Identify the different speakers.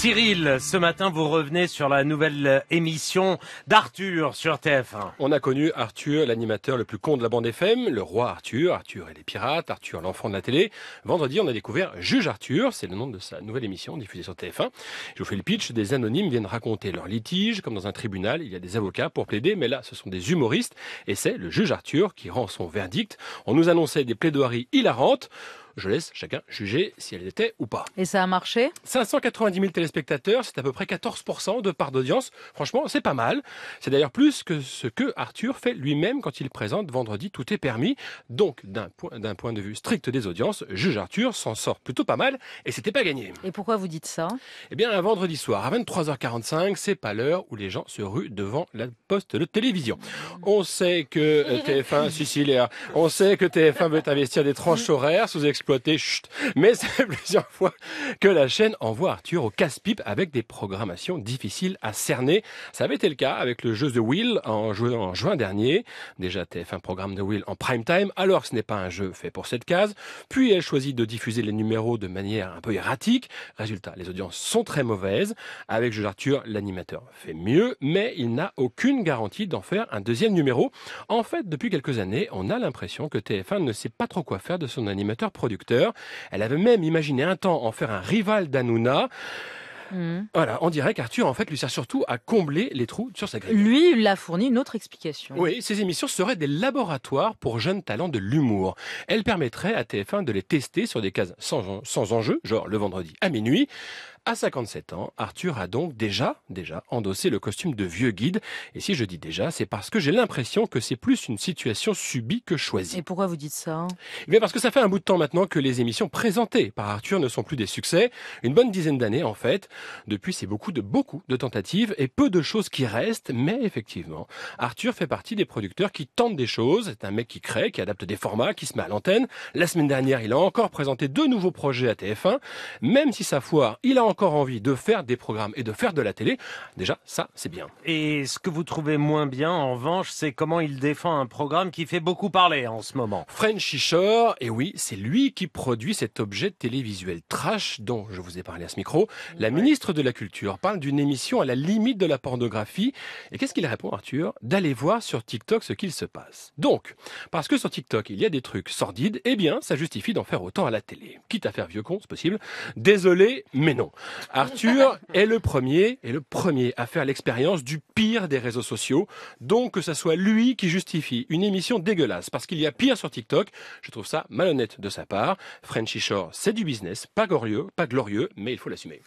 Speaker 1: Cyril, ce matin, vous revenez sur la nouvelle euh, émission d'Arthur sur TF1. On a connu Arthur, l'animateur le plus con de la bande FM, le roi Arthur, Arthur et les pirates, Arthur l'enfant de la télé. Vendredi, on a découvert Juge Arthur, c'est le nom de sa nouvelle émission diffusée sur TF1. Je vous fais le pitch, des anonymes viennent raconter leur litige, comme dans un tribunal, il y a des avocats pour plaider, mais là, ce sont des humoristes, et c'est le juge Arthur qui rend son verdict. On nous annonçait des plaidoiries hilarantes. Je laisse chacun juger si elle était ou pas. Et ça a marché 590 000 téléspectateurs, c'est à peu près 14% de part d'audience. Franchement, c'est pas mal. C'est d'ailleurs plus que ce que Arthur fait lui-même quand il présente vendredi Tout est permis. Donc, d'un point, de vue strict des audiences, Juge Arthur s'en sort plutôt pas mal et c'était pas gagné. Et pourquoi vous dites ça Eh bien, un vendredi soir, à 23h45, c'est pas l'heure où les gens se ruent devant la poste de télévision. On sait que euh, TF1, Sicilia, on sait que TF1 veut investir des tranches mmh. horaires sous mais c'est plusieurs fois que la chaîne envoie Arthur au casse-pipe avec des programmations difficiles à cerner. Ça avait été le cas avec le jeu The Will en, en juin dernier. Déjà TF1 programme The Will en prime time, alors que ce n'est pas un jeu fait pour cette case. Puis elle choisit de diffuser les numéros de manière un peu erratique. Résultat, les audiences sont très mauvaises. Avec Jeu Arthur, l'animateur fait mieux, mais il n'a aucune garantie d'en faire un deuxième numéro. En fait, depuis quelques années, on a l'impression que TF1 ne sait pas trop quoi faire de son animateur produit. Elle avait même imaginé un temps en faire un rival d'Anouna. Mmh. Voilà, on dirait qu'Arthur, en fait, lui sert surtout à combler les trous sur sa grille. Lui, il a fourni une autre explication. Oui, ces émissions seraient des laboratoires pour jeunes talents de l'humour. Elles permettraient à TF1 de les tester sur des cases sans, sans enjeu, genre le vendredi à minuit. À 57 ans, Arthur a donc déjà, déjà endossé le costume de vieux guide. Et si je dis déjà, c'est parce que j'ai l'impression que c'est plus une situation subie que choisie. Et pourquoi vous dites ça Mais eh parce que ça fait un bout de temps maintenant que les émissions présentées par Arthur ne sont plus des succès. Une bonne dizaine d'années en fait. Depuis, c'est beaucoup de beaucoup de tentatives et peu de choses qui restent, mais effectivement, Arthur fait partie des producteurs qui tentent des choses. C'est un mec qui crée, qui adapte des formats, qui se met à l'antenne. La semaine dernière, il a encore présenté deux nouveaux projets à TF1. Même si sa foire, il a encore envie de faire des programmes et de faire de la télé. Déjà, ça, c'est bien. Et ce que vous trouvez moins bien, en revanche, c'est comment il défend un programme qui fait beaucoup parler en ce moment. Frenchy Shore, et oui, c'est lui qui produit cet objet télévisuel trash dont je vous ai parlé à ce micro. La ministre de la Culture parle d'une émission à la limite de la pornographie. Et qu'est-ce qu'il répond, Arthur D'aller voir sur TikTok ce qu'il se passe. Donc, parce que sur TikTok, il y a des trucs sordides, eh bien, ça justifie d'en faire autant à la télé. Quitte à faire vieux con, c'est possible. Désolé, mais non. Arthur est le premier, et le premier à faire l'expérience du pire des réseaux sociaux. Donc, que ça soit lui qui justifie une émission dégueulasse, parce qu'il y a pire sur TikTok, je trouve ça malhonnête de sa part. Frenchy Shore, c'est du business, pas glorieux, pas glorieux, mais il faut l'assumer.